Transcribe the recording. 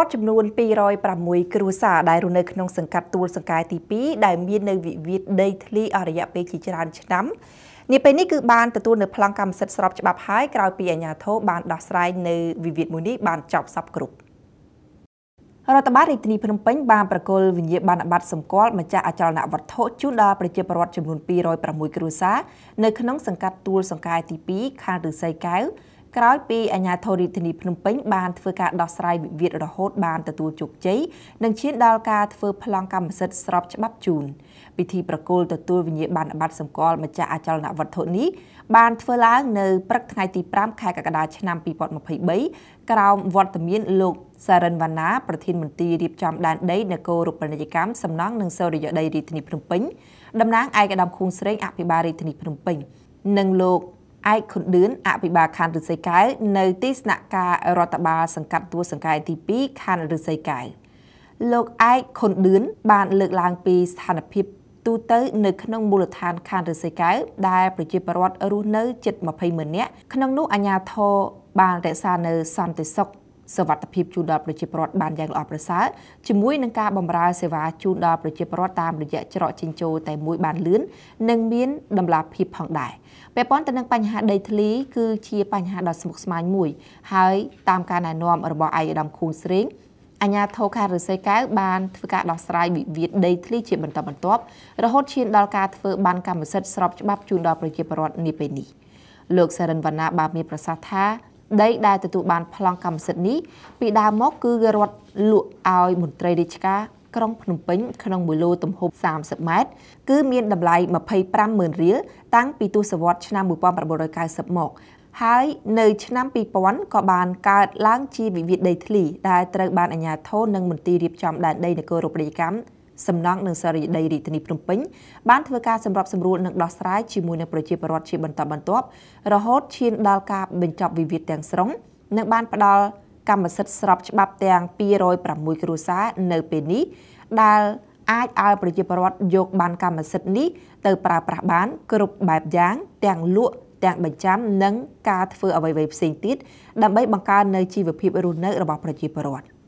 រត់ចំនួន206គ្រួសារដែលរស់នៅក្នុងសង្កាត់ទួល សង្កែទី2ដែលមាននៅវិវាទដីធ្លីអស់រយៈពេលជាច្រើនឆ្នាំនេះពេលនេះគឺបានទទួលនៅប្លង់កម្មសិទ្ធិស្របច្បាប់ហើយក្រោយពីអាជ្ញាធរបានដោះស្រាយនៅវិវាទមួយនេះបានចប់សពគ្រប់រដ្ឋបាលរាជធានីភ្នំពេញបានប្រកល់វិញ្ញាបនបត្រសម្គាល់ម្ចាស់អចលនវត្ថុជូនដល់ប្រជាពលរដ្ឋចំនួន206គ្រួសារនៅក្នុងសង្កាត់ទួលសង្កែទី2ខណ្ឌឫស្សីកែវក្រោយពីអាជ្ញាធររាជធានីភ្នំពេញបានធ្វើការដោះស្រាយវិវាទរហូតបានទទួលជោគជ័យនិងឈានដល់ការធ្វើប្លង់កម្មសិទ្ធិស្របច្បាប់ជូនពិធីប្រគល់ទទួលវិញ្ញាបនបត្រសម្គាល់ម្ចាស់អចលនវត្ថុនេះបានធ្វើឡើងនៅព្រឹកថ្ងៃទី5ខែកក្កដាឆ្នាំ2023ក្រោមវត្តមានលោកសារិនវណ្ណាប្រធានមន្ត្រីរៀបចំដែនដីនគររូបនីយកម្មសំណង់និងសូរិយោដីរាជធានីភ្នំពេញតំណាងឯកឧត្តមខួងស្រេងអភិបាលរាជធានីភ្នំពេញនិងលោកឯកខុនឌឿនអភិបាលខណ្ឌឫស្សីកែវនៅទីស្នាក់ការរដ្ឋបាលសង្កាត់ទួលសង្កែទី2ខណ្ឌឫស្សីកែវលោកឯកខុនឌឿនបានលើកឡើងពីស្ថានភាពទូទៅ នៅក្នុងមូលដ្ឋានខណ្ឌឫស្សីកែវដែលប្រជាពលរដ្ឋរស់នៅជិត20ម៉ឺននាក់ក្នុងនោះអាជ្ញាធរបានរក្សានៅសន្តិសុខសវត្ថភាពជូនដល់ប្រជាពលរដ្ឋបានយ៉ាងល្អប្រសើរជាមួយនឹងការបម្រើសេវាជូនដល់ប្រជាពលរដ្ឋតាមរយៈច្រកចិញ្ចោតែមួយបានលឿននិងមានដំណាភាពផងដែរពាក់ព័ន្ធទៅនឹងបញ្ហាដីធ្លីគឺជាបញ្ហាដ៏ស្មុគស្មាញមួយ ហើយតាមការណែនាំរបស់អាយដាមខូនស្រេងអាញាធរខេត្តរសីកែវបានធ្វើការដោះស្រាយវិវាទដីធ្លី ជាបន្តបន្ទាប់រហូតឈានដល់ការធ្វើបានកម្មសិទ្ធិស្របច្បាប់ជូនដល់ប្រជាពលរដ្ឋនាពេលនេះលោកសារិនវណ្ណាបានមានប្រសាសន៍ថាដីដែលទទួលបានប្លង់កម្មសិទ្ធិនេះពីដើមមកគឺរដ្ឋលក់ឲ្យមន្ត្រីរាជការក្រុងភ្នំពេញក្នុងមួយឡូទំហំ30ម៉ែត្រគឺមានតម្លៃ250000រៀលតាំងពីទសវត្សរ៍ឆ្នាំ1990មកហើយនៅឆ្នាំ2000ក៏បានកើតឡើងជាវិវាទដីធ្លីដែលត្រូវបានអាជ្ញាធរនិងមន្ទីររៀបចំដែនដីនគររូបនីយកម្មសំណង់និងសារីដីរាជធានីភ្នំពេញបានធ្វើការសម្របសម្រួលនិងដោះស្រាយជាមួយនឹងប្រជាពលរដ្ឋជាបន្តបន្ទាប់រហូតឈានដល់ការបញ្ចប់វិវាទទាំងស្រុង និងបានផ្ដល់កម្មសិទ្ធិស្របច្បាប់ទាំង206គ្រួសារនៅពេលនេះដែលអាចឲ្យប្រជាពលរដ្ឋយកបានកម្មសិទ្ធិនេះទៅប្រើប្រាស់បានគ្រប់បែបយ៉ាងទាំងលក់ទាំងបញ្ចាំនិងការធ្វើអ្វីៗផ្សេងទៀតដើម្បីបង្កើននៅជីវភាពរស់នៅរបស់ប្រជាពលរដ្ឋ។